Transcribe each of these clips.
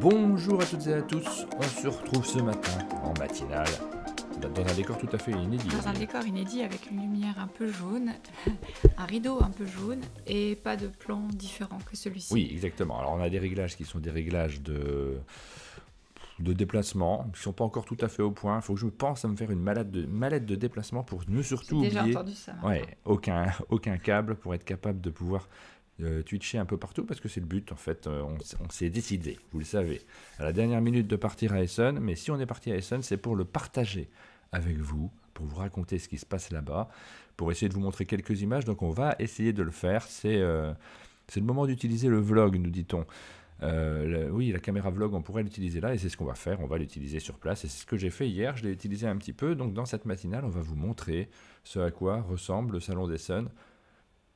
Bonjour à toutes et à tous, on se retrouve ce matin en matinale dans un décor tout à fait inédit. Dans un décor inédit avec une lumière un peu jaune, un rideau un peu jaune et pas de plan différent que celui-ci. Oui, exactement. Alors on a des réglages qui sont des réglages de de déplacement, qui sont pas encore tout à fait au point. Il faut que je pense à me faire une malade de, de déplacement pour ne surtout déjà entendu ça, ouais, aucun, aucun câble pour être capable de pouvoir euh, twitcher un peu partout parce que c'est le but en fait. Euh, on, s'est décidé, vous le savez, à la dernière minute de partir à Essen, mais si on est parti à Essen, c'est pour le partager avec vous, pour vous raconter ce qui se passe là-bas, pour essayer de vous montrer quelques images. Donc on va essayer de le faire. C'est euh, le moment d'utiliser le vlog, nous dit-on. Euh, oui, la caméra vlog, on pourrait l'utiliser là et c'est ce qu'on va faire. On va l'utiliser sur place et c'est ce que j'ai fait hier. Je l'ai utilisé un petit peu. Donc dans cette matinale, on va vous montrer ce à quoi ressemble le salon d'Essen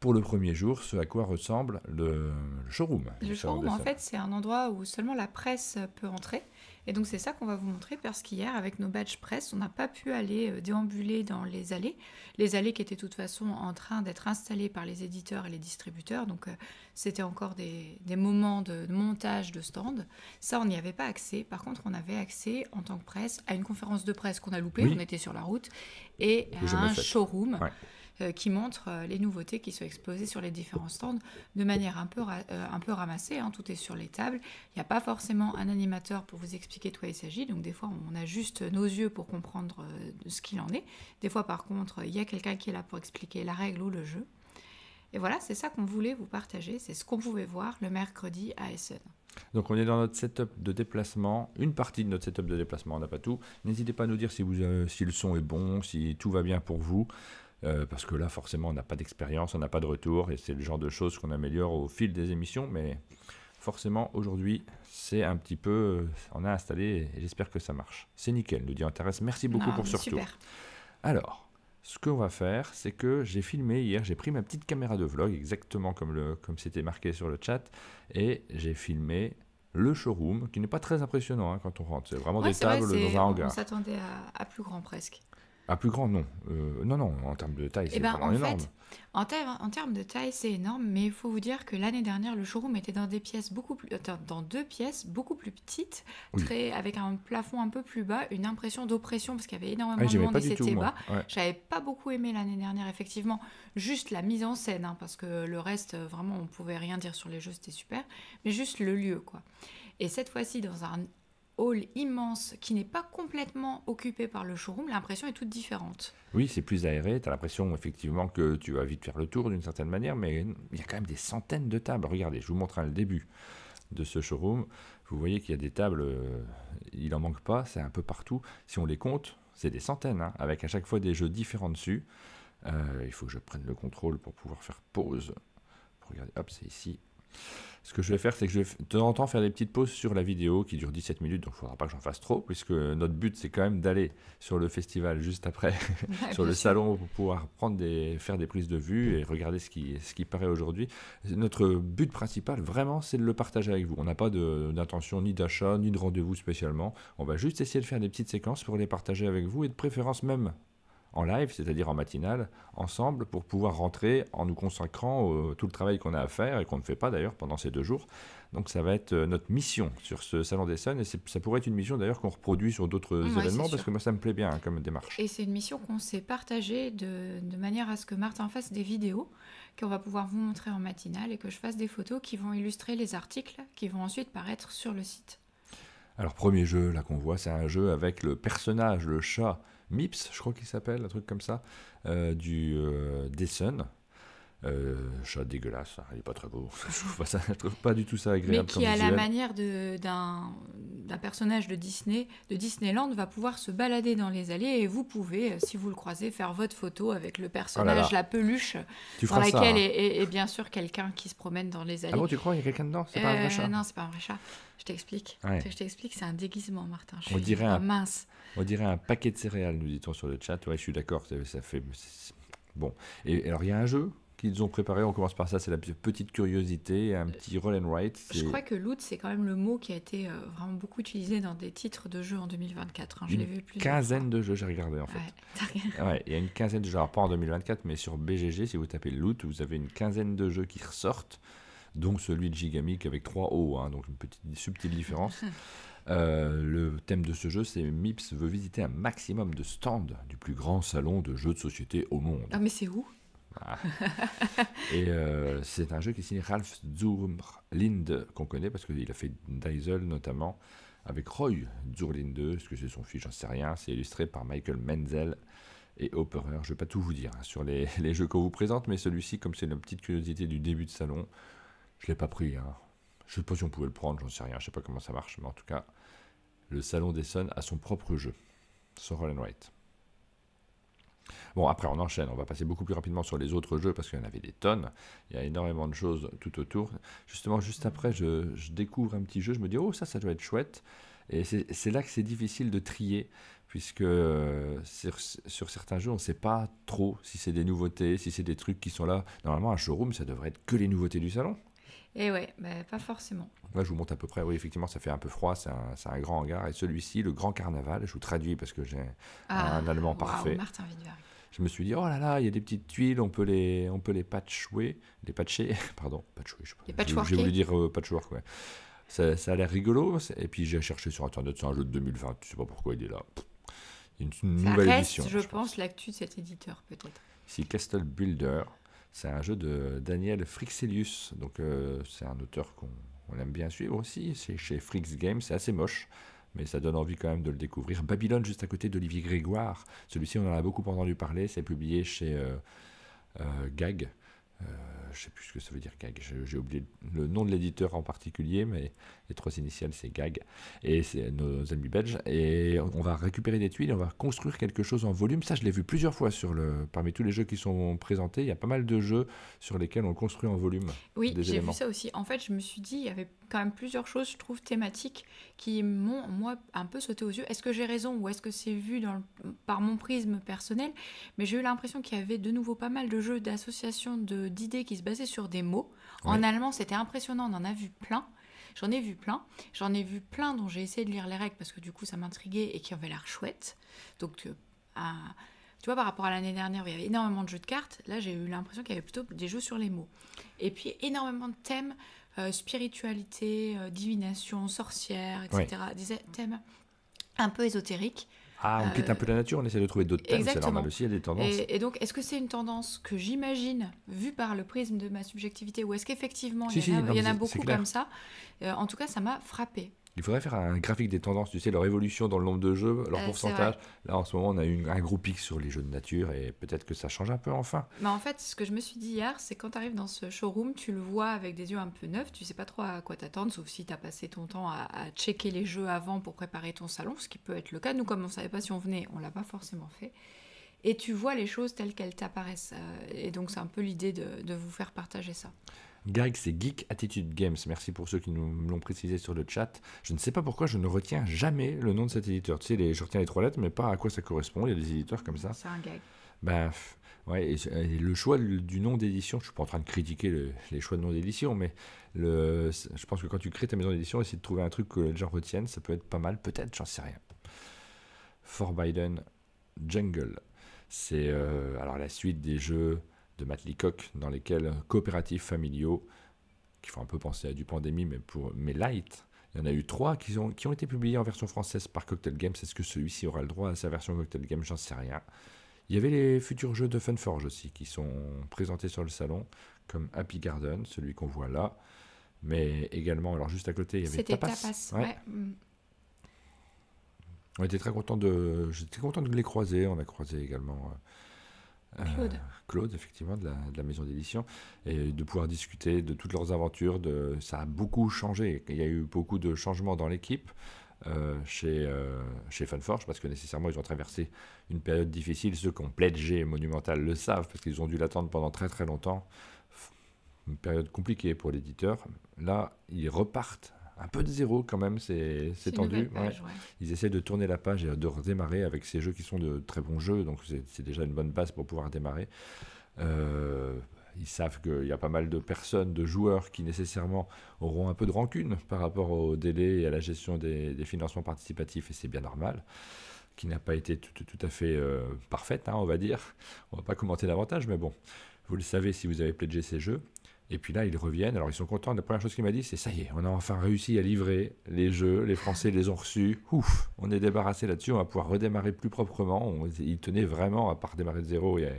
pour le premier jour ce à quoi ressemble le, showroom. Le showroom, en fait, c'est un endroit où seulement la presse peut entrer. Et donc, c'est ça qu'on va vous montrer parce qu'hier, avec nos badges presse, on n'a pas pu aller euh, déambuler dans les allées. Les allées qui étaient de toute façon en train d'être installées par les éditeurs et les distributeurs. Donc, euh, c'était encore des, moments de montage de stands. Ça, on n'y avait pas accès. Par contre, on avait accès en tant que presse à une conférence de presse qu'on a loupée. On était sur la route et à un showroom. Ouais euh, qui montre euh, les nouveautés qui sont exposées sur les différents stands de manière un peu, euh, un peu ramassée. Hein. tout est sur les tables. Il n'y a pas forcément un animateur pour vous expliquer de quoi il s'agit. Donc des fois, on a juste nos yeux pour comprendre ce qu'il en est. Des fois, par contre, il y a quelqu'un qui est là pour expliquer la règle ou le jeu. Et voilà, c'est ça qu'on voulait vous partager, c'est ce qu'on pouvait voir le mercredi à Essen. Donc on est dans notre setup de déplacement, une partie de notre setup de déplacement, on n'a pas tout. N'hésitez pas à nous dire si, vous, si le son est bon, si tout va bien pour vous. Euh, parce que là, forcément, on n'a pas d'expérience, on n'a pas de retour, et c'est le genre de choses qu'on améliore au fil des émissions, mais forcément, aujourd'hui, c'est un petit peu... Euh, on a installé, et j'espère que ça marche. C'est nickel, nous dit Antares. Merci beaucoup ah, pour ce retour. Alors, ce qu'on va faire, c'est que j'ai filmé hier, j'ai pris ma petite caméra de vlog, exactement comme, comme c'était marqué sur le chat, et j'ai filmé le showroom, qui n'est pas très impressionnant hein, quand on rentre. C'est vraiment des tables dans un hangar. On s'attendait à, plus grand presque. Ah, plus grand, non. Euh, non, non, en termes de taille, eh c'est ben, en énorme. Fait, en, termes de taille, c'est énorme, mais il faut vous dire que l'année dernière, le showroom était dans, des pièces beaucoup plus, dans deux pièces beaucoup plus petites, très, avec un plafond un peu plus bas, une impression d'oppression, parce qu'il y avait énormément ah, de monde et c'était bas. J'avais pas beaucoup aimé l'année dernière, effectivement, juste la mise en scène, hein, parce que le reste, vraiment, on pouvait rien dire sur les jeux, c'était super, mais juste le lieu, quoi. Et cette fois-ci, dans un hall immense qui n'est pas complètement occupé par le showroom, l'impression est toute différente. Oui, c'est plus aéré, tu as l'impression effectivement que tu vas vite faire le tour d'une certaine manière, mais il y a quand même des centaines de tables. Regardez, je vous montre hein, le début de ce showroom. Vous voyez qu'il y a des tables, euh, il en manque pas, c'est un peu partout. Si on les compte, c'est des centaines, hein, avec à chaque fois des jeux différents dessus. Euh, il faut que je prenne le contrôle pour pouvoir faire pause. Regardez, hop, c'est ici, ce que je vais faire, c'est que je vais de temps en temps faire des petites pauses sur la vidéo qui dure 17 minutes, donc il ne faudra pas que j'en fasse trop, puisque notre but, c'est quand même d'aller sur le festival juste après, sur le salon, pour pouvoir prendre des, faire des prises de vue et regarder ce ce qui paraît aujourd'hui. Notre but principal, vraiment, c'est de le partager avec vous. On n'a pas d'intention ni d'achat, ni de rendez-vous spécialement. On va juste essayer de faire des petites séquences pour les partager avec vous, et de préférence même en live, c'est-à-dire en matinale, ensemble, pour pouvoir rentrer en nous consacrant tout le travail qu'on a à faire et qu'on ne fait pas d'ailleurs pendant ces deux jours. Donc ça va être euh, notre mission sur ce Salon des Scènes et ça pourrait être une mission d'ailleurs qu'on reproduit sur d'autres événements parce que moi ça me plaît bien hein, comme démarche. Et c'est une mission qu'on s'est partagée de, de, manière à ce que Martin fasse des vidéos qu'on va pouvoir vous montrer en matinale et que je fasse des photos qui vont illustrer les articles qui vont ensuite paraître sur le site. Alors premier jeu là qu'on voit c'est un jeu avec le personnage, le chat Mips, je crois qu'il s'appelle, un truc comme ça, euh, du euh, Dessun, euh, chat dégueulasse, hein, il n'est pas très beau. je trouve pas trouve pas du tout ça agréable. Mais qui, a la manière d'un personnage de Disney, de Disneyland, va pouvoir se balader dans les allées et vous pouvez, euh, si vous le croisez, faire votre photo avec le oh personnage, la peluche, dans laquelle et hein. est, bien sûr quelqu'un qui se promène dans les allées. Ah bon, tu crois qu'il y a quelqu'un dedans C'est pas un vrai euh, chat. Non, c'est pas un vrai chat. Je t'explique. Je t'explique, c'est un déguisement, Martin. Je on dirait un mince. On dirait un paquet de céréales, nous dit-on sur le chat. Ouais, je suis d'accord. Ça fait bon. Et alors, il y a un jeu qu'ils ont préparé. On commence par ça, c'est la petite curiosité, un euh, petit roll and write. Je crois que loot, c'est quand même le mot qui a été euh, vraiment beaucoup utilisé dans des titres de jeux en 2024. Hein. Je l'ai vu plus. Quinzaine de jeux, j'ai regardé en fait. il y a une quinzaine de jeux, alors pas en 2024, mais sur BGG, si vous tapez loot, vous avez une quinzaine de jeux qui ressortent. Donc celui de Gigamic avec 3 O, hein, donc une petite subtile différence. Euh, le thème de ce jeu, c'est Mips veut visiter un maximum de stands du plus grand salon de jeux de société au monde. Ah mais c'est où ah. et euh, c'est un jeu qui est signé Ralph Zurlinde, qu'on connaît parce qu'il a fait Diesel notamment avec Roy Zurlinde. Est-ce que c'est son fils J'en sais rien. C'est illustré par Michael Menzel et Operer. Je ne vais pas tout vous dire hein, sur les, jeux qu'on vous présente, mais celui-ci, comme c'est une petite curiosité du début de salon, je ne l'ai pas pris. Hein. Je ne sais pas si on pouvait le prendre, j'en sais rien. Je ne sais pas comment ça marche, mais en tout cas, le Salon d'Essonne a son propre jeu. sur and White. Bon, après, on enchaîne. On va passer beaucoup plus rapidement sur les autres jeux parce qu'il y en avait des tonnes. Il y a énormément de choses tout autour. Justement, juste après, je, découvre un petit jeu. Je me dis, oh, ça, ça doit être chouette. Et c'est là que c'est difficile de trier, puisque euh, sur, sur certains jeux, on ne sait pas trop si c'est des nouveautés, si c'est des trucs qui sont là. Normalement, un showroom, ça devrait être que les nouveautés du salon. Et eh ouais, mais bah, pas forcément. Là, je vous montre à peu près. Oui, effectivement, ça fait un peu froid. C'est un, grand hangar. Et celui-ci, le Grand Carnaval, je vous traduis parce que j'ai ah, un allemand parfait. Martin Je me suis dit, oh là là, il y a des petites tuiles, on peut les, on peut les patchouer. Les patcher, pardon, patchouer, je sais pas. Les J'ai voulu dire euh, patchwork, ouais. Ça, ça a l'air rigolo. Et puis j'ai cherché sur Internet, c'est un jeu de 2020, je sais pas pourquoi il est là. Il y Une, une nouvelle édition. Je, je pense, pense. l'actu de cet éditeur, peut-être. Ici, Castle Builder. C'est un jeu de Daniel Frixelius, donc euh, c'est un auteur qu'on aime bien suivre aussi. C'est chez Frix Games, c'est assez moche, mais ça donne envie quand même de le découvrir. Babylone, juste à côté d'Olivier Grégoire. Celui-ci, on en a beaucoup entendu parler. C'est publié chez euh, euh, Gag, euh, je sais plus ce que ça veut dire gag. J'ai oublié le nom de l'éditeur en particulier, mais les trois initiales, c'est gag. Et c'est nos amis belges. Et on va récupérer des tuiles, on va construire quelque chose en volume. Ça, je l'ai vu plusieurs fois sur le, parmi tous les jeux qui sont présentés. Il y a pas mal de jeux sur lesquels on construit en volume. Oui, j'ai vu ça aussi. En fait, je me suis dit, il y avait quand même plusieurs choses, je trouve, thématiques qui m'ont, moi, un peu sauté aux yeux. Est-ce que j'ai raison ou est-ce que c'est vu dans par mon prisme personnel Mais j'ai eu l'impression qu'il y avait de nouveau pas mal de jeux d'associations d'idées qui se basaient sur des mots. En allemand, c'était impressionnant, on en a vu plein. J'en ai vu plein. J'en ai vu plein dont j'ai essayé de lire les règles parce que du coup, ça m'intriguait et qui avaient l'air chouette. Donc, euh, tu vois, par rapport à l'année dernière où il y avait énormément de jeux de cartes, là, j'ai eu l'impression qu'il y avait plutôt des jeux sur les mots. Et puis, énormément de thèmes euh, spiritualité, euh, divination, sorcière, etc. Des thèmes un peu ésotériques. Ah, on euh, quitte un peu la nature, on essaie de trouver d'autres thèmes, c'est normal aussi, il y a des tendances. Et, donc, est-ce que c'est une tendance que j'imagine, vue par le prisme de ma subjectivité, ou est-ce qu'effectivement, y, il y en a beaucoup comme ça En tout cas, ça m'a frappé. Il faudrait faire un graphique des tendances, tu sais, leur évolution dans le nombre de jeux, leur euh, pourcentage. Là, en ce moment, on a eu un gros pic sur les jeux de nature et peut-être que ça change un peu enfin. Mais en fait, ce que je me suis dit hier, c'est quand tu arrives dans ce showroom, tu le vois avec des yeux un peu neufs, tu sais pas trop à quoi t'attendre, sauf si tu as passé ton temps à, checker les jeux avant pour préparer ton salon, ce qui peut être le cas. Nous, comme on savait pas si on venait, on l'a pas forcément fait. Et tu vois les choses telles qu'elles t'apparaissent. Euh, et donc, c'est un peu l'idée de vous faire partager ça. Gag, c'est Geek Attitude Games. Merci pour ceux qui nous l'ont précisé sur le chat. Je ne sais pas pourquoi je ne retiens jamais le nom de cet éditeur. Tu sais, je retiens les trois lettres, mais pas à quoi ça correspond. Il y a des éditeurs comme ça. C'est un gag. Ben, ouais, le choix du nom d'édition, je ne suis pas en train de critiquer les choix de nom d'édition, mais je pense que quand tu crées ta maison d'édition, essayer de trouver un truc que les gens retiennent, ça peut être pas mal. Peut-être, j'en sais rien. For Biden Jungle. C'est euh, alors la suite des jeux de Matt dans lesquels coopératifs familiaux, qui font un peu penser à du pandémie, mais, pour, mais light. Il y en a eu trois qui ont, qui ont été publiés en version française par Cocktail Games. Est-ce que celui-ci aura le droit à sa version Cocktail Games J'en sais rien. Il y avait les futurs jeux de Funforge aussi qui sont présentés sur le salon, comme Happy Garden, celui qu'on voit là, mais également, alors juste à côté, il y avait Tapas. tapas ouais. On était très contents de, j'étais content de les croiser. On a croisé également euh, euh, Claude. effectivement, de la, maison d'édition, et de pouvoir discuter de toutes leurs aventures. De, ça a beaucoup changé. Il y a eu beaucoup de changements dans l'équipe. Euh, chez, euh, chez Funforge, parce que nécessairement ils ont traversé une période difficile. Ceux qui ont pledgé Monumental le savent, parce qu'ils ont dû l'attendre pendant très très longtemps. Une période compliquée pour l'éditeur. Là, ils repartent un peu de zéro quand même, c'est tendu. Ils essaient de tourner la page et de redémarrer avec ces jeux qui sont de très bons jeux, donc c'est déjà une bonne base pour pouvoir démarrer. Euh, ils savent qu'il y a pas mal de personnes, de joueurs qui nécessairement auront un peu de rancune par rapport au délai et à la gestion des, financements participatifs, et c'est bien normal qui n'a pas été tout, à fait euh, parfaite, hein, on va dire. On va pas commenter davantage, mais bon, vous le savez si vous avez pledgé ces jeux. Et puis là, ils reviennent. Alors, ils sont contents. La première chose qu'il m'a dit, c'est ça y est, on a enfin réussi à livrer les jeux. Les Français les ont reçus. Ouf, on est débarrassé là-dessus. On va pouvoir redémarrer plus proprement. ils tenaient vraiment à part redémarrer de zéro et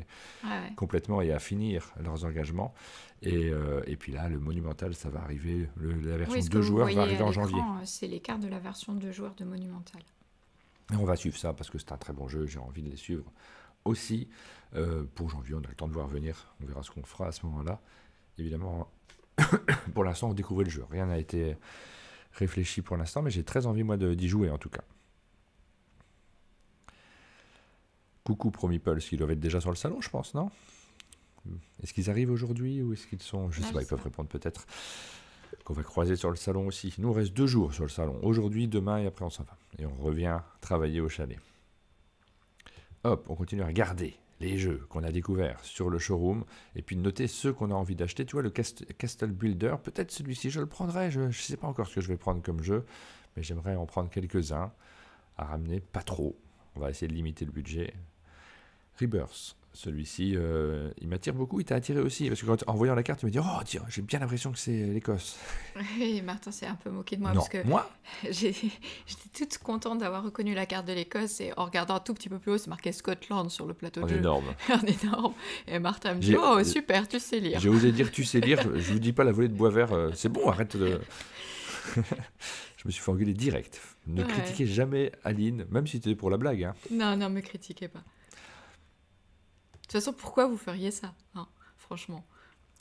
complètement et à finir leurs engagements. Euh, et, puis là, le monumental, ça va arriver. la version de joueurs va arriver en janvier. Euh, c'est l'écart de la version de joueurs de monumental. Et on va suivre ça parce que c'est un très bon jeu. J'ai envie de les suivre aussi. Euh, pour janvier, on a le temps de voir venir. On verra ce qu'on fera à ce moment-là évidemment, pour l'instant, on découvre le jeu. Rien n'a été réfléchi pour l'instant, mais j'ai très envie, moi, d'y jouer, en tout cas. Coucou Promi Pulse, ils doivent être déjà sur le salon, je pense, non Est-ce qu'ils arrivent aujourd'hui ou est-ce qu'ils sont... Je ne sais ah, pas, ils peuvent répondre peut-être. Qu'on va croiser sur le salon aussi. Nous, on reste deux jours sur le salon. Aujourd'hui, demain et après, on s'en va. Et on revient travailler au chalet. Hop, on continue à regarder les jeux qu'on a découverts sur le showroom, et puis noter ceux qu'on a envie d'acheter. Tu vois, le Castle Builder, peut-être celui-ci, je le prendrai, je ne sais pas encore ce que je vais prendre comme jeu, mais j'aimerais en prendre quelques-uns à ramener, pas trop. On va essayer de limiter le budget. Rebirth, celui-ci, euh, il m'attire beaucoup, il t'a attiré aussi, parce que quand, en voyant la carte, tu me dis, oh tiens, j'ai bien l'impression que c'est l'Écosse. Oui, Martin s'est un peu moqué de moi, parce moi j'étais toute contente d'avoir reconnu la carte de l'Écosse, et en regardant un tout petit peu plus haut, c'est marqué Scotland sur le plateau en énorme. en énorme. Et Martin me dit, oh super, tu sais lire. J'ai osé dire, tu sais lire, je vous dis pas la volée de bois vert, euh, c'est bon, arrête de... je me suis fait engueuler direct. Ne critiquez jamais Aline, même si c'était pour la blague. Hein. Non, non, me critiquez pas. De toute façon, pourquoi vous feriez ça hein, Franchement.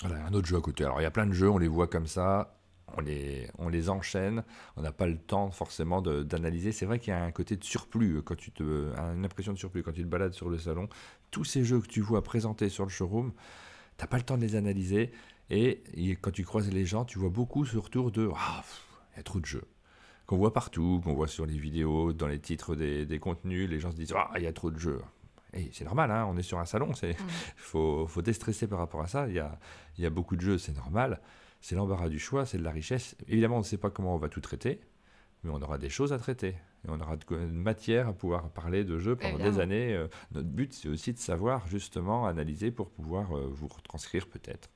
Voilà, un autre jeu à côté. Alors, il y a plein de jeux, on les voit comme ça, on les, on les enchaîne, on n'a pas le temps forcément d'analyser. C'est vrai qu'il y a un côté de surplus, euh, quand tu te, une impression de surplus quand tu te balades sur le salon. Tous ces jeux que tu vois présentés sur le showroom, tu t'as pas le temps de les analyser. Et, quand tu croises les gens, tu vois beaucoup ce retour de Ah, il y a trop de jeux. Qu'on voit partout, qu'on voit sur les vidéos, dans les titres des, des contenus, les gens se disent Ah, il y a trop de jeux. Et c'est normal, hein, on est sur un salon, il faut, faut, déstresser par rapport à ça. Il y a, il y a beaucoup de jeux, c'est normal. C'est l'embarras du choix, c'est de la richesse. Évidemment, on ne sait pas comment on va tout traiter, mais on aura des choses à traiter. Et on aura de, matière à pouvoir parler de jeux pendant des années. Euh, notre but, c'est aussi de savoir justement analyser pour pouvoir euh, vous retranscrire peut-être.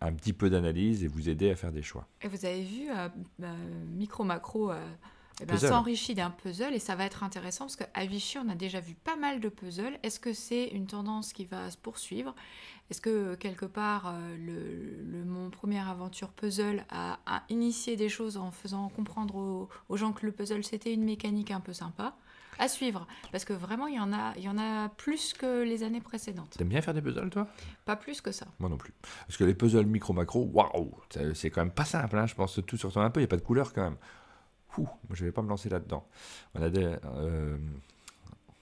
Un, petit peu d'analyse et vous aider à faire des choix. Et vous avez vu euh, bah, Micro Macro eh ben, s'enrichit d'un puzzle et ça va être intéressant parce qu'à Vichy, on a déjà vu pas mal de puzzles. Est-ce que c'est une tendance qui va se poursuivre Est-ce que quelque part, euh, le, mon première aventure puzzle a, initié des choses en faisant comprendre aux, gens que le puzzle c'était une mécanique un peu sympa à suivre, parce que vraiment, il y, en a, il y en a plus que les années précédentes. T'aimes bien faire des puzzles, toi Pas plus que ça. Moi non plus. Parce que les puzzles micro-macro, waouh, c'est quand même pas simple, hein. je pense tout se ressemble un peu, il n'y a pas de couleur quand même. Ouh, je vais pas me lancer là-dedans. On a euh,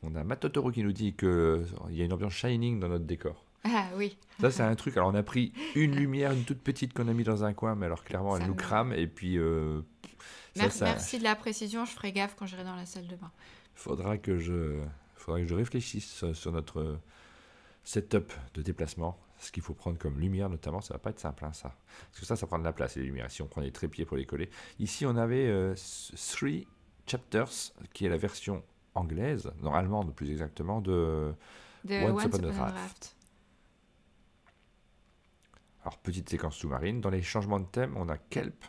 Matotoro qui nous dit qu'il euh, y a une ambiance Shining dans notre décor. Ah oui. Ça, c'est un truc. Alors, on a pris une lumière, une toute petite qu'on a mis dans un coin, mais alors clairement, elle nous crame. Et puis. Euh, ça, merci, merci de la précision. Je ferai gaffe quand j'irai dans la salle de bain. Faudra que je, faudra que je réfléchisse sur notre setup de déplacement ce qu'il faut prendre comme lumière notamment, ça va pas être simple hein, ça. Parce que ça, ça prend de la place, les lumières. Si on prend des trépieds pour les coller. Ici, on avait euh, Three Chapters, qui est la version anglaise, non allemande plus exactement, de, one Once, Upon, a Draft. Alors, petite séquence sous-marine. Dans les changements de thème, on a Kelp,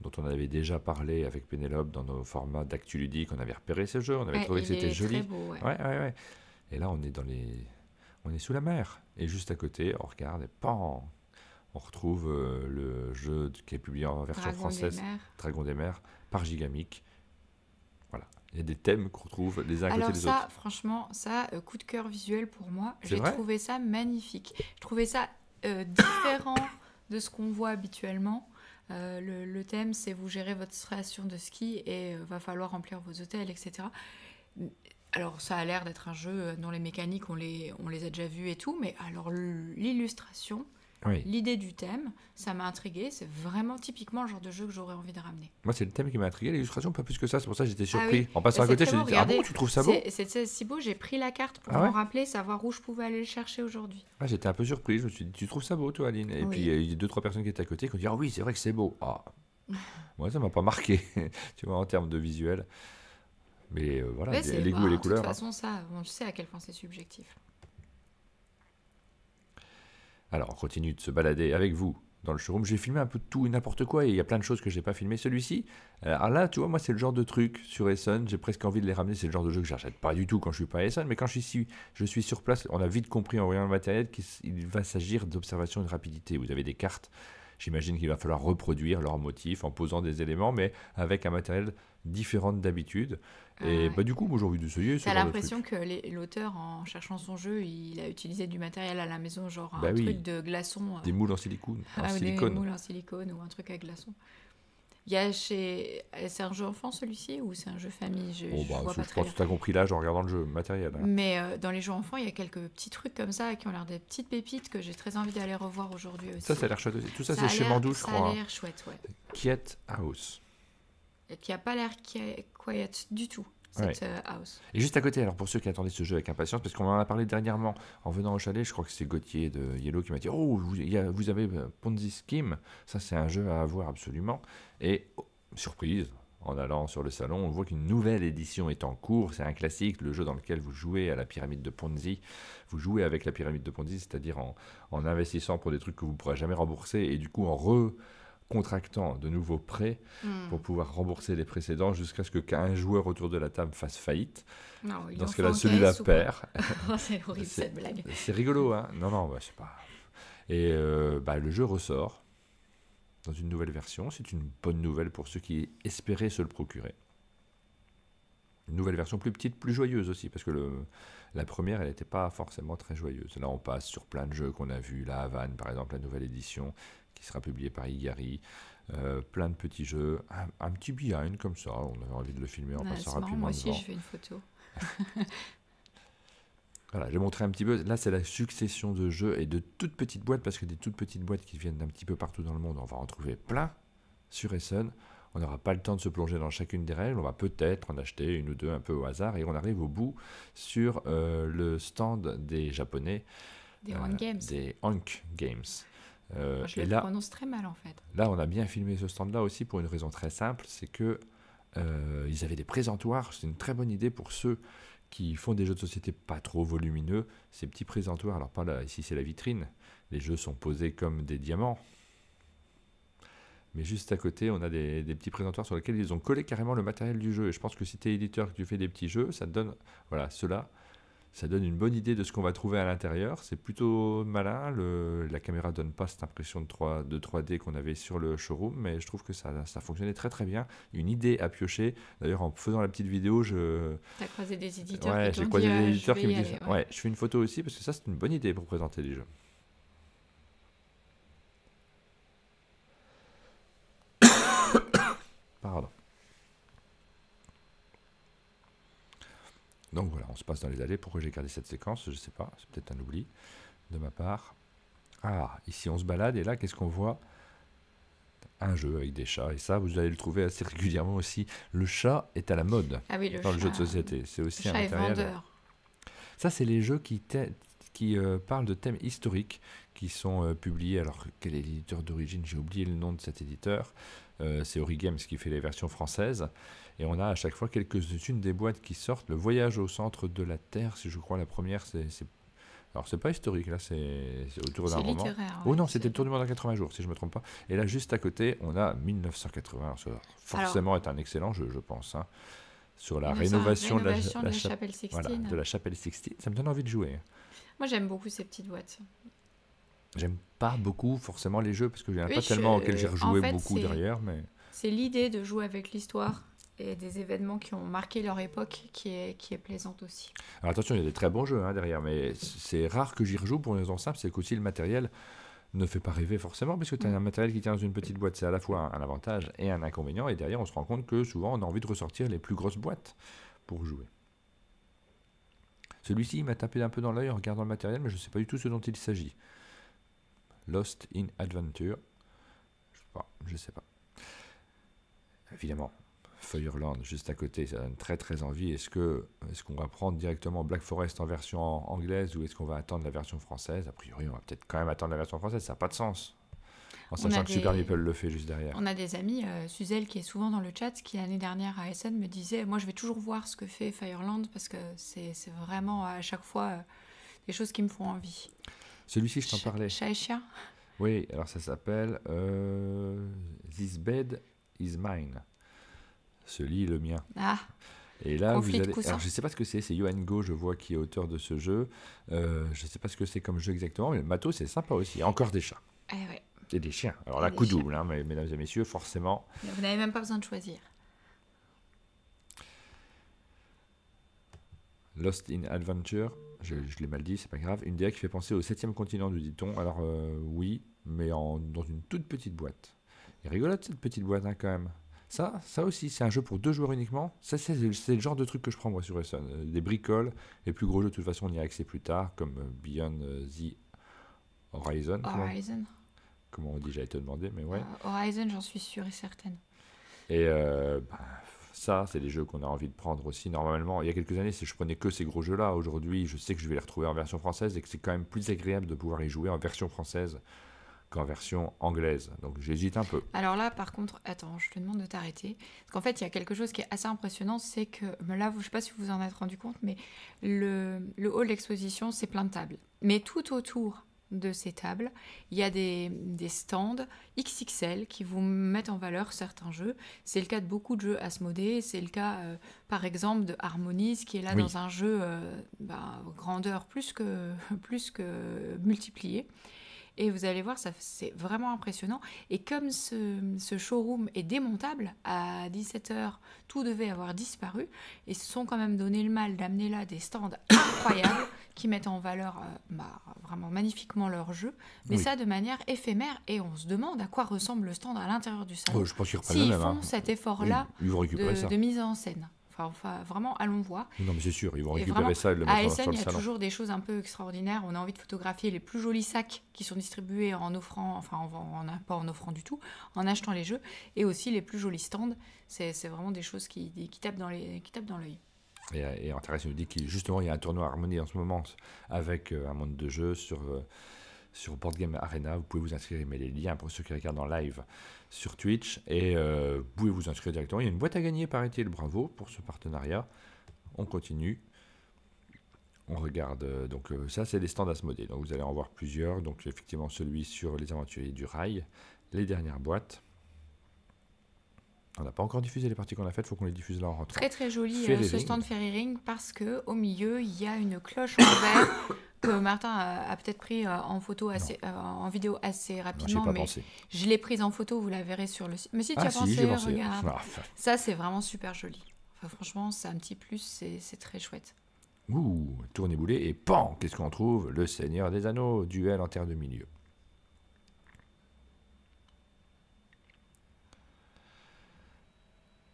dont on avait déjà parlé avec Pénélope dans nos formats d'actu ludique. On avait repéré ce jeu, on avait trouvé que c'était joli. Beau, ouais. Ouais, et là, on est dans les on est sous la mer. Et juste à côté, on regarde et pan On retrouve euh, le jeu qui est publié en version française, Dragon des mers, par Gigamic. Voilà. Il y a des thèmes qu'on retrouve les uns à côté des ça, franchement, ça, euh, coup de cœur visuel pour moi. J'ai trouvé ça magnifique. Je trouvais ça euh, différent de ce qu'on voit habituellement. le, thème, c'est vous gérez votre station de ski et va falloir remplir vos hôtels, etc alors ça a l'air d'être un jeu euh, dont les mécaniques, on les, on les a déjà vues et tout, mais alors l'illustration, l'idée du thème, ça m'a intrigué. C'est vraiment typiquement le genre de jeu que j'aurais envie de ramener. Moi, c'est le thème qui m'a intrigué, l'illustration, pas plus que ça. C'est pour ça que j'étais ah surpris. En passant à côté, je me suis ah bon, tu trouves ça beau C'est si beau, j'ai pris la carte pour ah me rappeler, savoir où je pouvais aller le chercher aujourd'hui. Ah, j'étais un peu surpris. Je me suis dit, tu trouves ça beau, toi, Aline Et puis, il y a eu deux, trois personnes qui étaient à côté qui ont dit, ah oui, c'est vrai que c'est beau. Moi, ça m'a pas marqué, tu vois, en termes de visuel. Mais euh, voilà, les, goûts et les couleurs. De toute hein. façon, ça, on sais à quel point c'est subjectif. Alors, on continue de se balader avec vous dans le showroom. J'ai filmé un peu de tout et n'importe quoi et il y a plein de choses que je n'ai pas filmé. Celui-ci, euh, alors ah là, tu vois, moi, c'est le genre de truc sur Essen. J'ai presque envie de les ramener. C'est le genre de jeu que j'achète pas du tout quand je suis pas à Essen. Mais quand je suis, je suis sur place, on a vite compris en voyant le matériel qu'il va s'agir d'observation et de rapidité. Vous avez des cartes. J'imagine qu'il va falloir reproduire leurs motifs en posant des éléments, mais avec un matériel différentes d'habitude. Ah et bah, du coup, aujourd'hui j'ai envie T'as l'impression que l'auteur, en cherchant son jeu, il a utilisé du matériel à la maison, genre bah un truc de glaçon euh. Des moules en silicone. Ah, des moules en silicone ou un truc à glaçon Il y a chez. C'est un jeu enfant celui-ci ou c'est un jeu famille Je, oh, bah, vois pense que tu as compris l'âge en regardant le jeu matériel. Hein. Mais euh, dans les jeux enfants, il y a quelques petits trucs comme ça qui ont l'air des petites pépites que j'ai très envie d'aller revoir aujourd'hui aussi. Ça, ça a l'air chouette aussi. Tout ça, c'est chez Mandou, je crois. Ça a hein. l'air chouette, ouais. Kiet House qui a pas l'air quiet du tout. Cette euh, house. Et juste à côté, alors pour ceux qui attendaient ce jeu avec impatience, parce qu'on en a parlé dernièrement en venant au chalet, je crois que c'est Gauthier de Yellow qui m'a dit Oh, vous, avez euh, Ponzi Scheme, ça c'est un jeu à avoir absolument. Et oh, surprise, en allant sur le salon, on voit qu'une nouvelle édition est en cours. C'est un classique, le jeu dans lequel vous jouez à la pyramide de Ponzi. Vous jouez avec la pyramide de Ponzi, c'est-à-dire en, en, investissant pour des trucs que vous ne pourrez jamais rembourser et du coup en re contractant de nouveaux prêts hmm. pour pouvoir rembourser les précédents jusqu'à ce que qu'un joueur autour de la table fasse faillite. Non, Dans ce cas-là, celui-là perd. Oh, c'est rigolo, hein. Non, non, bah, pas. Et euh, bah, le jeu ressort dans une nouvelle version. C'est une bonne nouvelle pour ceux qui espéraient se le procurer. Une nouvelle version plus petite, plus joyeuse aussi, parce que le, la première, elle n'était pas forcément très joyeuse. Là, on passe sur plein de jeux qu'on a vus, la Havane, par exemple, la nouvelle édition qui sera publié par Igari. Euh, plein de petits jeux, un, petit behind comme ça, on avait envie de le filmer, on passera rapidement. Moi aussi, je fais une photo. Voilà, je montré un petit peu. Là, c'est la succession de jeux et de toutes petites boîtes, parce que des toutes petites boîtes qui viennent d'un petit peu partout dans le monde, on va en trouver plein sur Essen. On n'aura pas le temps de se plonger dans chacune des règles. On va peut-être en acheter une ou deux un peu au hasard. Et on arrive au bout sur euh, le stand des Japonais. Des euh, Games. Des Games. Euh, ah, je là, prononce très mal en fait. Là, on a bien filmé ce stand-là aussi pour une raison très simple, c'est que euh, ils avaient des présentoirs. C'est une très bonne idée pour ceux qui font des jeux de société pas trop volumineux. Ces petits présentoirs, alors pas là, ici c'est la vitrine. Les jeux sont posés comme des diamants. Mais juste à côté, on a des, petits présentoirs sur lesquels ils ont collé carrément le matériel du jeu. Et je pense que si tu es éditeur, que tu fais des petits jeux, ça te donne voilà, cela ça donne une bonne idée de ce qu'on va trouver à l'intérieur. C'est plutôt malin. la caméra ne donne pas cette impression de, 3, d qu'on avait sur le showroom, mais je trouve que ça, fonctionnait très très bien. Une idée à piocher. D'ailleurs, en faisant la petite vidéo, je. croisé des éditeurs ouais, j'ai des ah, éditeurs qui me disent. ouais, je fais une photo aussi parce que ça, c'est une bonne idée pour présenter les jeux. Pardon. Donc voilà, on se passe dans les allées. Pourquoi j'ai gardé cette séquence Je ne sais pas, c'est peut-être un oubli de ma part. Ah, ici on se balade et là qu'est-ce qu'on voit un jeu avec des chats. Et ça, vous allez le trouver assez régulièrement aussi. Le chat est à la mode ah dans le jeu de société. C'est aussi un matériel. Ça, c'est les jeux qui, euh, parlent de thèmes historiques qui sont euh, publiés. Alors, quel est l'éditeur d'origine J'ai oublié le nom de cet éditeur. Euh, c'est Origames qui fait les versions françaises. Et on a à chaque fois quelques-unes des boîtes qui sortent. Le voyage au centre de la Terre, si je crois, la première, c'est. Alors, c'est pas historique, là, c'est autour d'un roman. oh non, c'était le tour du monde en 80 jours, si je me trompe pas. Et là, juste à côté, on a 1980. ça forcément est un excellent jeu, je pense. Hein, sur la rénovation, de la, chapelle Sixtine. Ça me donne envie de jouer. Moi, j'aime beaucoup ces petites boîtes. J'aime pas beaucoup forcément les jeux parce que j'ai a pas tellement auquel j'ai euh, rejoué beaucoup derrière. mais C'est l'idée de jouer avec l'histoire et des événements qui ont marqué leur époque qui est, qui est plaisante aussi. Alors attention, il y a des très bons jeux hein, derrière, mais c'est rare que j'y rejoue pour une raison simple, c'est qu'aussi le matériel ne fait pas rêver forcément, puisque que tu as mm. un matériel qui tient dans une petite boîte, c'est à la fois un, avantage et un inconvénient, et derrière on se rend compte que souvent on a envie de ressortir les plus grosses boîtes pour jouer. Celui-ci, m'a tapé un peu dans l'œil en regardant le matériel, mais je ne sais pas du tout ce dont il s'agit. Lost in Adventure. Je ne sais pas. Évidemment, Fireland, juste à côté, ça donne très très envie. Est-ce que est-ce qu'on va prendre directement Black Forest en version anglaise ou est-ce qu'on va attendre la version française A priori, on va peut-être quand même attendre la version française, ça n'a pas de sens. En sachant que Super le fait juste derrière. On a des amis, Suzel euh, Suzelle qui est souvent dans le chat, qui l'année dernière à Essen me disait, moi je vais toujours voir ce que fait Fireland parce que c'est vraiment à chaque fois euh, des choses qui me font envie. Celui-ci, je t'en parlais. Chat chien. Oui, alors ça s'appelle euh, This Bed Is Mine. Ce lit le mien. Ah. Et là, vous je ne sais pas ce que c'est, c'est Johan Go, je vois, qui est auteur de ce jeu. Euh, je ne sais pas ce que c'est comme jeu exactement, mais le matos, c'est sympa aussi. Il y a encore des chats. Eh et des chiens. Alors là, coup double, hein, mesdames et messieurs, forcément. Vous n'avez même pas besoin de choisir. Lost in Adventure, je, l'ai mal dit, c'est pas grave. Une DA qui fait penser au septième continent, nous dit-on. Alors euh, oui, mais en, dans une toute petite boîte. Et rigolote cette petite boîte hein, quand même. Ça, ça aussi, c'est un jeu pour deux joueurs uniquement. c'est le genre de truc que je prends moi sur Wesson. Euh, des bricoles, les plus gros jeux, de toute façon, on y a accès plus tard, comme euh, Beyond euh, the Horizon. Ah, Horizon. Comment on dit, j'allais te demandé, mais ouais. Ah, Horizon, j'en suis sûr et certaine. Et bah, ça, c'est des jeux qu'on a envie de prendre aussi. Normalement, il y a quelques années, je prenais que ces gros jeux-là. Aujourd'hui, je sais que je vais les retrouver en version française et que c'est quand même plus agréable de pouvoir les jouer en version française qu'en version anglaise. Donc j'hésite un peu. Alors là, par contre, attends, je te demande de t'arrêter. Parce qu'en fait, il y a quelque chose qui est assez impressionnant, c'est que là, je ne sais pas si vous en êtes rendu compte, mais le, hall d'exposition, c'est plein de tables. Mais tout autour de ces tables, il y a des, stands XXL qui vous mettent en valeur certains jeux. C'est le cas de beaucoup de jeux Asmodée, c'est le cas euh, par exemple de Harmonies qui est là dans un jeu euh, bah, grandeur plus que, plus que multiplié. Et vous allez voir, c'est vraiment impressionnant. Et comme ce, showroom est démontable, à 17h, tout devait avoir disparu. Et se sont quand même donné le mal d'amener là des stands incroyables qui mettent en valeur euh, bah, vraiment magnifiquement leur jeu. Mais ça de manière éphémère. Et on se demande à quoi ressemble le stand à l'intérieur du salon. Oh, je pense hein. font cet effort-là de mise en scène. Enfin, vraiment, allons voir. Non, mais c'est sûr, ils vont récupérer ça et le mettre à SN, il y a toujours des choses un peu extraordinaires. On a envie de photographier les plus jolis sacs qui sont distribués en offrant, enfin, en, pas en offrant du tout, en achetant les jeux, et aussi les plus jolis stands. C'est vraiment des choses qui, qui tapent dans l'œil. Et, et il nous dit qu'il justement il y a un tournoi harmonie en ce moment avec euh, un monde de jeux sur euh, sur Board Game Arena. Vous pouvez vous inscrire, il met les liens pour ceux qui regardent en live sur Twitch. Et euh, vous pouvez vous inscrire directement. Il y a une boîte à gagner, été, le Bravo pour ce partenariat. On continue. On regarde. Euh, donc, euh, ça, c'est les stands Asmodée. Donc, vous allez en voir plusieurs. Donc, effectivement, celui sur les aventuriers du rail, les dernières boîtes. On n'a pas encore diffusé les parties qu'on a faites, faut qu'on les diffuse là en rentrant. Très très joli hein, ce stand Ferry Ring parce que au milieu il y a une cloche en verre que Martin a, peut-être pris euh, en photo assez, euh, en vidéo assez rapidement, mais je l'ai prise en photo, vous la verrez sur le site. Mais si tu ah, as pensé, ah, ça c'est vraiment super joli. franchement, c'est un petit plus, c'est très chouette. Ouh, tournez boulet et pan, qu'est-ce qu'on trouve Le Seigneur des Anneaux, duel en terre de milieu.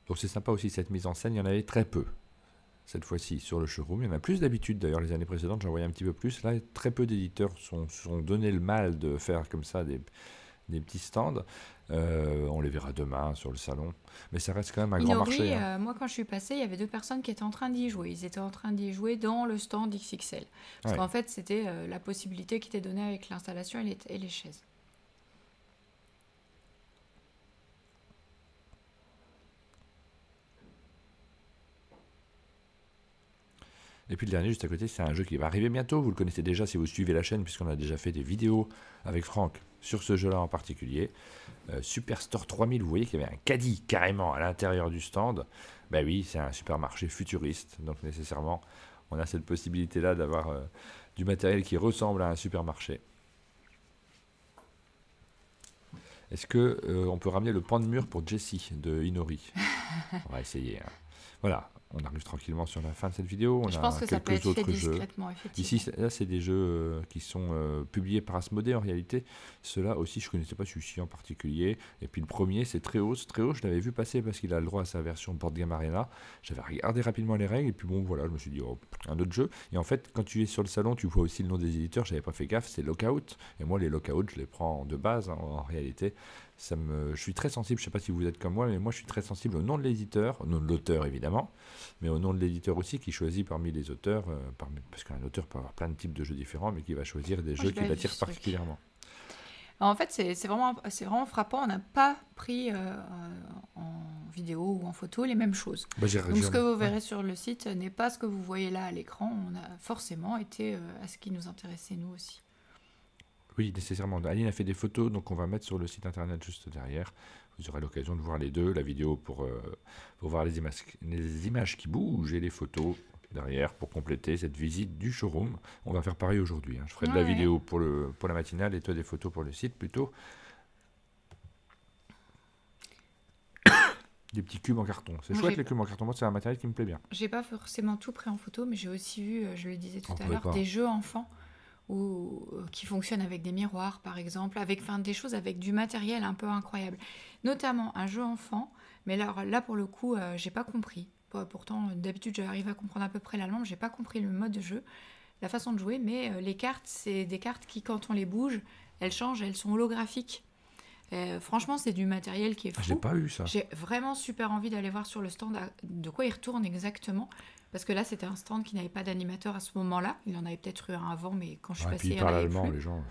Donc c'est sympa aussi cette mise en scène, il y en avait très peu cette fois-ci sur le showroom. Il y en a plus d'habitude d'ailleurs, les années précédentes j'en voyais un petit peu plus. Là, très peu d'éditeurs se sont, donné le mal de faire comme ça des, des petits stands. Euh, on les verra demain sur le salon. Mais ça reste quand même un grand marché. Hein. Euh, moi, quand je suis passé, il y avait deux personnes qui étaient en train d'y jouer. Ils étaient en train d'y jouer dans le stand XXL. Parce qu'en fait, c'était euh, la possibilité qui était donnée avec l'installation et les chaises. Et puis le dernier juste à côté, c'est un jeu qui va arriver bientôt. Vous le connaissez déjà si vous suivez la chaîne, puisqu'on a déjà fait des vidéos avec Franck sur ce jeu-là en particulier. Euh, Superstore 3000, vous voyez qu'il y avait un caddie carrément à l'intérieur du stand. Ben oui, c'est un supermarché futuriste, donc nécessairement, on a cette possibilité-là d'avoir euh, du matériel qui ressemble à un supermarché. Est-ce que euh, on peut ramener le pan de mur pour Jesse de Inori On va essayer. Hein. Voilà, on arrive tranquillement sur la fin de cette vidéo. On je a pense que ça peut être fait jeux. Ici, là, c'est des jeux euh, qui sont euh, publiés par Asmodée en réalité. Cela aussi, je ne connaissais pas celui-ci en particulier. Et puis le premier, c'est Tréos. Tréos, je l'avais vu passer parce qu'il a le droit à sa version Board Game Arena. J'avais regardé rapidement les règles et puis bon, voilà, je me suis dit, oh, un autre jeu. Et en fait, quand tu es sur le salon, tu vois aussi le nom des éditeurs. J'avais pas fait gaffe, c'est Lockout. Et moi, les Lockout, je les prends de base hein, en réalité. Ça me... Je suis très sensible, je ne sais pas si vous êtes comme moi, mais moi je suis très sensible au nom de l'éditeur, au de l'auteur évidemment, mais au nom de l'éditeur aussi qui choisit parmi les auteurs, euh, parce qu'un auteur peut avoir plein de types de jeux différents, mais qui va choisir des jeux qui l'attirent particulièrement. en fait, c'est vraiment, vraiment frappant. On n'a pas pris euh, en vidéo ou en photo les mêmes choses. Bah, donc, ce que vous verrez sur le site n'est pas ce que vous voyez là à l'écran. On a forcément été euh, à ce qui nous intéressait, nous aussi. Oui, nécessairement. Aline a fait des photos, donc on va mettre sur le site internet juste derrière. Vous aurez l'occasion de voir les deux, la vidéo pour, euh, pour voir les images, les images qui bougent et les photos derrière pour compléter cette visite du showroom. On va faire pareil aujourd'hui. Hein. Je ferai de la vidéo pour, le, pour la matinale et toi des photos pour le site plutôt. des petits cubes en carton. C'est chouette les cubes en carton. c'est un matériel qui me plaît bien. J'ai pas forcément tout pris en photo, mais j'ai aussi vu, euh, je le disais tout à l'heure, des jeux enfants ou euh, qui fonctionne avec des miroirs par exemple, avec des choses avec du matériel un peu incroyable. Notamment un jeu enfant, mais là, là pour le coup, euh, j'ai pas compris. Pourtant, d'habitude, j'arrive à comprendre à peu près l'allemand, j'ai pas compris le mode de jeu, la façon de jouer, mais euh, les cartes, c'est des cartes qui, quand on les bouge, elles changent, elles sont holographiques. franchement, c'est du matériel qui est ah, fou. J'ai pas eu ça. J'ai vraiment super envie d'aller voir sur le stand de quoi il retourne exactement. Parce que là, c'était un stand qui n'avait pas d'animateur à ce moment-là. Il en avait peut-être eu un avant, mais quand je suis passé, passée, il y avait allemand, les gens.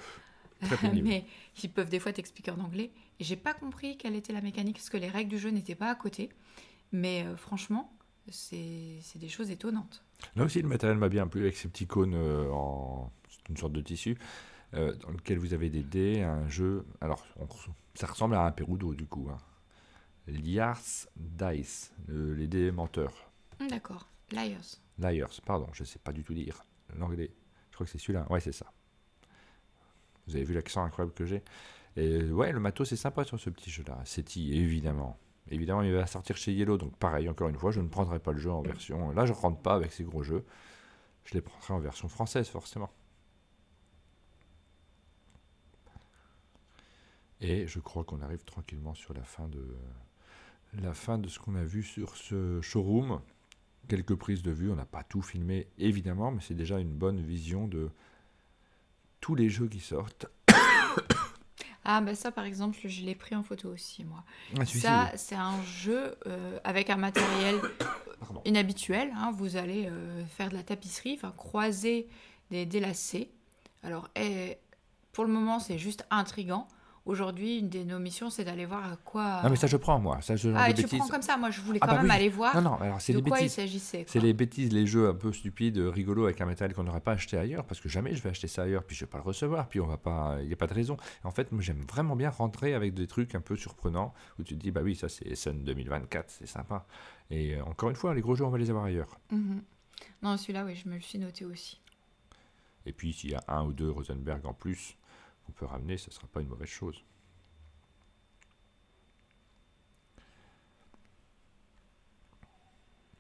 mais ils peuvent des fois t'expliquer en anglais. Et j'ai pas compris quelle était la mécanique, parce que les règles du jeu n'étaient pas à côté. Mais euh, franchement, c'est des choses étonnantes. Là aussi, le matériel m'a bien plu, avec ces petits cônes euh, c'est en une sorte de tissu, euh, dans lequel vous avez des dés, un jeu. Alors, ça ressemble à un Perudo, du coup. Hein. Liars Dice, les dés menteurs. D'accord. Liars. Liars, pardon, je ne sais pas du tout dire l'anglais. Je crois que c'est celui-là. Ouais, c'est ça. Vous avez vu l'accent incroyable que j'ai. Et euh, ouais, le matos c'est sympa sur ce petit jeu-là. SETI, évidemment. Évidemment, il va sortir chez Yellow. Donc pareil, encore une fois, je ne prendrai pas le jeu en version. Là, je ne rentre pas avec ces gros jeux. Je les prendrai en version française, forcément. Et je crois qu'on arrive tranquillement sur la fin de, la fin de ce qu'on a vu sur ce showroom quelques prises de vue. On n'a pas tout filmé, évidemment, mais c'est déjà une bonne vision de tous les jeux qui sortent. Ah bah ça par exemple je l'ai pris en photo aussi moi. Ah, ça c'est un jeu euh, avec un matériel inhabituel. Hein. vous allez euh, faire de la tapisserie, enfin croiser des délacés. Alors et, eh, pour le moment c'est juste intrigant. Aujourd'hui, une de nos missions, c'est d'aller voir à quoi. Non, mais ça, je prends, moi. ah, tu prends comme ça. Moi, je voulais ah, quand bah même aller voir non, non, alors, de quoi il s'agissait. C'est les bêtises, les jeux un peu stupides, rigolos, avec un matériel qu'on n'aurait pas acheté ailleurs, parce que jamais je vais acheter ça ailleurs, puis je vais pas le recevoir, puis on va pas. Il n'y a pas de raison. En fait, moi, j'aime vraiment bien rentrer avec des trucs un peu surprenants, où tu te dis, bah oui, ça, c'est Sun 2024, c'est sympa. Et euh, encore une fois, les gros jeux, on va les avoir ailleurs. Mhm. Non, celui-là, oui, je me le suis noté aussi. Et puis, s'il y a un ou deux Rosenberg en plus, on peut ramener, ce ne sera pas une mauvaise chose.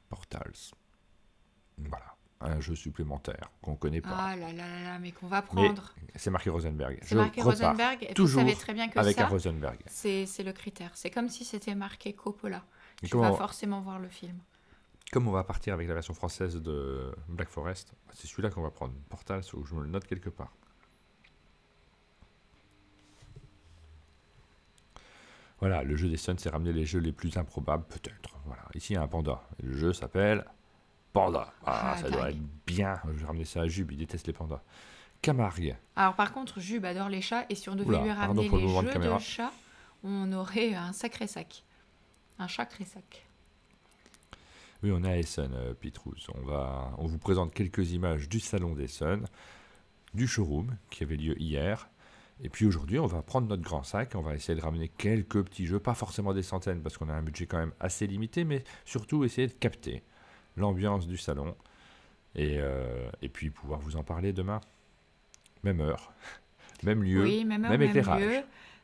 Portals. Voilà, un jeu supplémentaire qu'on connaît pas. Ah là là là mais qu'on va prendre. C'est marqué Rosenberg. C'est marqué Rosenberg, et toujours vous savez très bien que avec ça, un Rosenberg. C'est le critère. C'est comme si c'était marqué Coppola. Et tu vas forcément voir le film. Comme on va partir avec la version française de Black Forest, c'est celui-là qu'on va prendre. Portals, je me le note quelque part. Voilà, le jeu des Suns, c'est ramener les jeux les plus improbables, peut-être. Voilà, ici, il y a un panda. le jeu s'appelle Panda. Ah, ah ça doit être bien. Je vais ramener ça à Jube, il déteste les pandas. Camargue. Alors, par contre, Jube adore les chats, et si on devait lui ramener les jeux de, chats, on aurait un sacré sac. Un sacré sac. Oui, on est à Essen, euh, On, va, on vous présente quelques images du salon d'Essen, du showroom qui avait lieu hier, et puis aujourd'hui, on va prendre notre grand sac, on va essayer de ramener quelques petits jeux, pas forcément des centaines parce qu'on a un budget quand même assez limité, mais surtout essayer de capter l'ambiance du salon et, euh, et, puis pouvoir vous en parler demain. Même heure, même lieu, même, éclairage.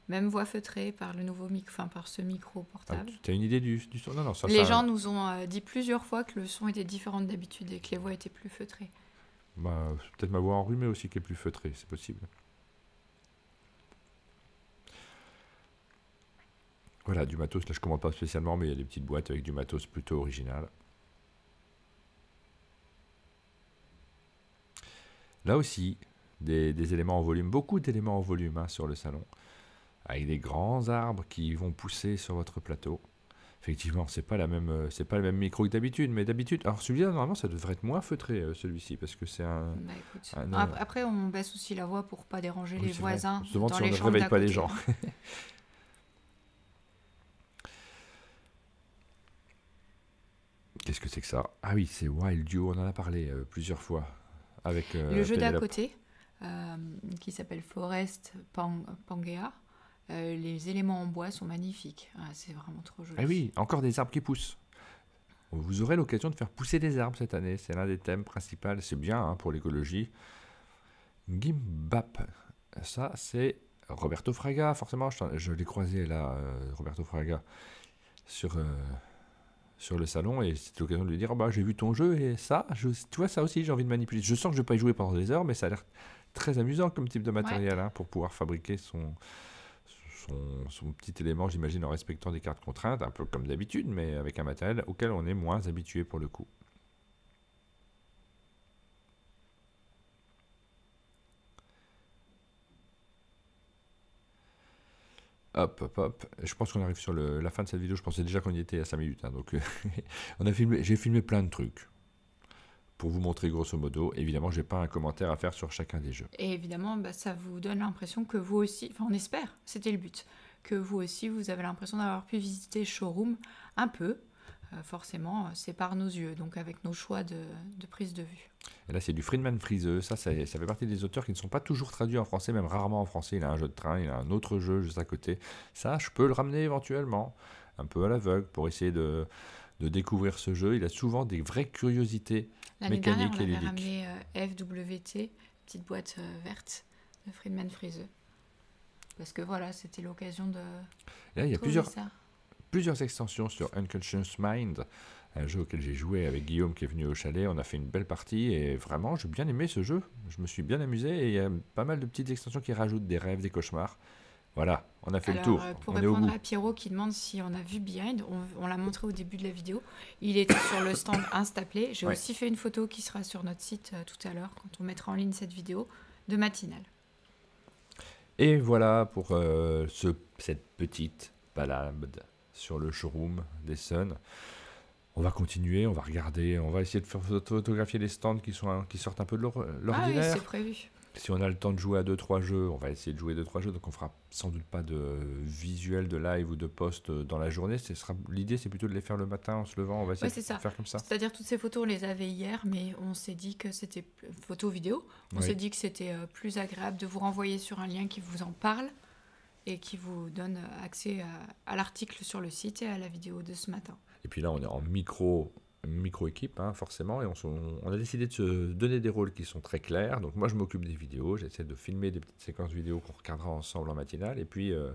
Même, voix feutrée par le nouveau micro, enfin par ce micro portable. Ah, tu as une idée du, du son non, non, Les gens nous ont euh, dit plusieurs fois que le son était différent d'habitude et que les voix étaient plus feutrées. Bah, peut-être ma voix enrhumée aussi qui est plus feutrée, c'est possible. Voilà, du matos, là je commande pas spécialement, mais il y a des petites boîtes avec du matos plutôt original. Là aussi, des, éléments en volume, beaucoup d'éléments en volume hein, sur le salon, avec des grands arbres qui vont pousser sur votre plateau. Effectivement, c'est pas euh, pas le même micro que d'habitude, mais d'habitude, alors celui-là normalement ça devrait être moins feutré euh, celui-ci parce que c'est un, bah, Après, on baisse aussi la voix pour pas déranger les voisins. On dans on ne réveille pas les gens. Qu'est-ce que c'est que ça Ah oui, c'est Wild Duo, on en a parlé euh, plusieurs fois. Avec, euh, le jeu d'à côté, euh, qui s'appelle Forest Pangea. les éléments en bois sont magnifiques. Ah, c'est vraiment trop joli. Ah oui, encore des arbres qui poussent. Vous aurez l'occasion de faire pousser des arbres cette année. C'est l'un des thèmes principaux. C'est bien hein, pour l'écologie. Gimbap. Ça, c'est Roberto Fraga, forcément. Je, l'ai croisé là, Roberto Fraga, sur sur le salon et c'est l'occasion de lui dire oh, bah j'ai vu ton jeu et ça je, tu vois ça aussi j'ai envie de manipuler je sens que je vais pas y jouer pendant des heures mais ça a l'air très amusant comme type de matériel hein, pour pouvoir fabriquer son, son petit élément j'imagine en respectant des cartes contraintes un peu comme d'habitude mais avec un matériel auquel on est moins habitué pour le coup Hop, hop, hop. Je pense qu'on arrive sur la fin de cette vidéo. Je pensais déjà qu'on y était à 5 minutes. Hein, donc, euh, on a filmé, j'ai filmé plein de trucs pour vous montrer grosso modo. Évidemment, j'ai pas un commentaire à faire sur chacun des jeux. Et évidemment, bah, ça vous donne l'impression que vous aussi, enfin, on espère, c'était le but, que vous aussi, vous avez l'impression d'avoir pu visiter Showroom un peu, euh, forcément, euh, c'est par nos yeux, donc avec nos choix de, prise de vue. Et là, c'est du Friedman Friseux. Ça, ça, ça fait partie des auteurs qui ne sont pas toujours traduits en français, même rarement en français. Il a un jeu de train, il a un autre jeu juste à côté. Ça, je peux le ramener éventuellement, un peu à l'aveugle, pour essayer de, découvrir ce jeu. Il a souvent des vraies curiosités mécaniques dernière, on et ludiques. ramené euh, FWT, petite boîte euh, verte de Friedman Friseux. Parce que voilà, c'était l'occasion de. Là, il y a plusieurs. Ça plusieurs extensions sur Unconscious Mind, un jeu auquel j'ai joué avec Guillaume qui est venu au chalet. On a fait une belle partie et vraiment, j'ai bien aimé ce jeu. Je me suis bien amusé et il y a pas mal de petites extensions qui rajoutent des rêves, des cauchemars. Voilà, on a fait le tour. Euh, pour répondre à Pierrot qui demande si on a vu Behind, on, l'a montré au début de la vidéo. Il était sur le stand Instaplay. J'ai aussi fait une photo qui sera sur notre site euh, tout à l'heure quand on mettra en ligne cette vidéo de matinale. Et voilà pour euh, ce, cette petite balade sur le showroom des Sun. On va continuer, on va regarder, on va essayer de photographier les stands qui, sortent un peu de l'ordinaire. Euh, ah prévu. Si on a le temps de jouer à 2-3 jeux, on va essayer de jouer 2-3 jeux, donc on fera sans doute pas de visuel, de live ou de poste euh, dans la journée. L'idée, c'est plutôt de les faire le matin en se levant, on va essayer de faire comme ça. C'est-à-dire toutes ces photos, on les avait hier, mais on s'est dit que c'était photo vidéo. On s'est dit que c'était euh, plus agréable de vous renvoyer sur un lien qui vous en parle et qui vous donne euh, accès à, l'article sur le site et à la vidéo de ce matin. Et puis là, on est en micro micro-équipe, hein, forcément, et on, on, a décidé de se donner des rôles qui sont très clairs. Donc moi, je m'occupe des vidéos, j'essaie de filmer des petites séquences vidéo qu'on regardera ensemble en matinale, et puis... Euh,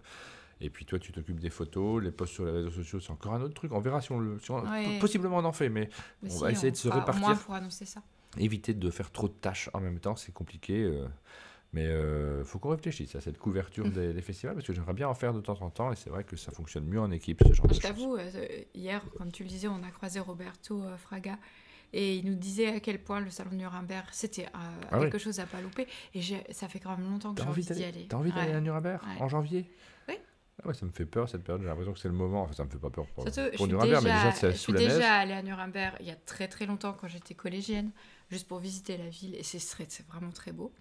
et puis toi, tu t'occupes des photos, les posts sur les réseaux sociaux, c'est encore un autre truc. On verra si on le. Si Possiblement, on en fait, mais, on va essayer de se répartir. Au moins pour annoncer ça. Éviter de faire trop de tâches en même temps, c'est compliqué. Euh. Mais il euh, faut qu'on réfléchisse à cette couverture mm. des, festivals parce que j'aimerais bien en faire de temps en temps et c'est vrai que ça fonctionne mieux en équipe ce genre Je de choses. Je euh, t'avoue, hier, comme tu le disais, on a croisé Roberto euh, Fraga et il nous disait à quel point le salon de Nuremberg c'était ah quelque chose à pas louper et ça fait quand même longtemps que j'ai envie d'y aller. T'as envie d'aller à Nuremberg en janvier Oui. Ah ça me fait peur cette période, j'ai l'impression que c'est le moment. Enfin, ça me fait pas peur pour, Nuremberg, mais déjà c'est sous la neige. Je suis déjà allée à Nuremberg il y a très très longtemps quand j'étais collégienne, juste pour visiter la ville et c'est vraiment très beau.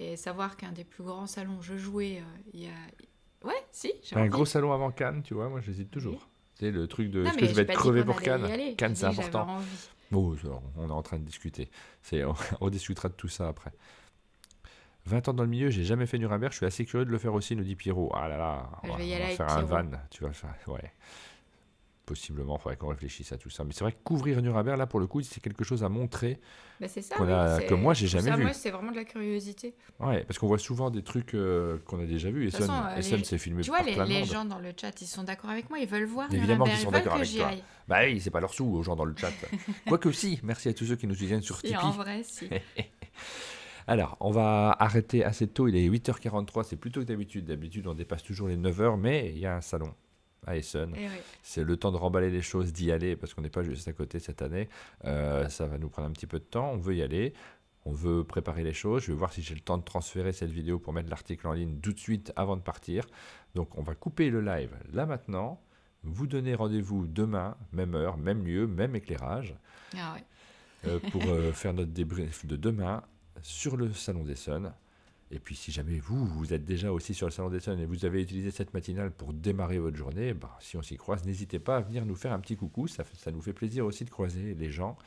Et savoir qu'un des plus grands salons je jouais, euh, il y a. Ouais, si. Un gros salon avant Cannes, tu vois, moi j'hésite toujours. C'est le truc de. Est-ce que je vais être crevé pour Cannes Cannes, c'est important. Bon, oh, on est en train de discuter. C'est, on, discutera de tout ça après. 20 ans dans le milieu, j'ai jamais fait Nuremberg, je suis assez curieux de le faire aussi, nous dit Pierrot. Ah là là, on va, faire un van, tu vas Ouais possiblement, il faudrait qu'on réfléchisse à tout ça. Mais c'est vrai que couvrir Nuremberg, là, pour le coup, c'est quelque chose à montrer bah ça, que moi, j'ai jamais ça, vu. Moi, c'est vraiment de la curiosité. Oui, parce qu'on voit souvent des trucs euh, qu'on a déjà vus. Essen, euh, Essen c'est filmé Tu vois, les, gens dans le chat, ils sont d'accord avec moi, ils veulent voir Évidemment qu'ils sont d'accord avec toi. Bah oui, c'est pas leur sou aux gens dans le chat. Quoique aussi merci à tous ceux qui nous soutiennent sur Tipeee. En vrai, si. Alors, on va arrêter assez tôt, il est 8h43, c'est plutôt que d'habitude. D'habitude, on dépasse toujours les 9h, mais il y a un salon à Essen. Eh C'est le temps de remballer les choses, d'y aller, parce qu'on n'est pas juste à côté cette année. Euh, ça va nous prendre un petit peu de temps, on veut y aller. On veut préparer les choses. Je vais voir si j'ai le temps de transférer cette vidéo pour mettre l'article en ligne tout de suite avant de partir. Donc on va couper le live là maintenant. Vous donner rendez-vous demain, même heure, même lieu, même éclairage. Ah euh, pour euh, faire notre débrief de demain sur le Salon d'Essonne. Et puis si jamais vous, vous êtes déjà aussi sur le Salon des Sons et vous avez utilisé cette matinale pour démarrer votre journée, bah, si on s'y croise, n'hésitez pas à venir nous faire un petit coucou, ça, ça nous fait plaisir aussi de croiser les gens.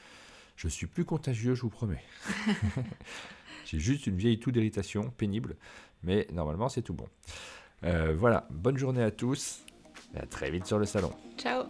Je suis plus contagieux, je vous promets. J'ai juste une vieille toux d'irritation, pénible, mais normalement c'est tout bon. Euh, voilà, bonne journée à tous à très vite sur le salon. Ciao